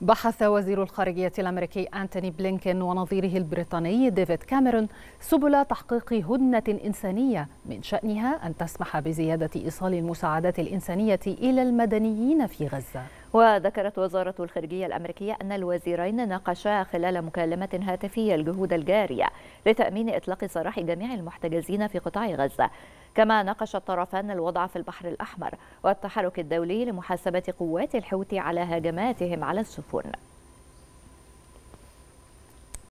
بحث وزير الخارجية الأمريكي أنتوني بلينكين ونظيره البريطاني ديفيد كاميرون سبل تحقيق هدنة إنسانية من شأنها أن تسمح بزيادة إيصال المساعدات الإنسانية إلى المدنيين في غزة وذكرت وزارة الخارجية الأمريكية أن الوزيرين ناقشا خلال مكالمة هاتفية الجهود الجارية لتأمين إطلاق سراح جميع المحتجزين في قطاع غزة كما ناقش الطرفان الوضع في البحر الأحمر والتحرك الدولي لمحاسبة قوات الحوثي على هجماتهم على السفن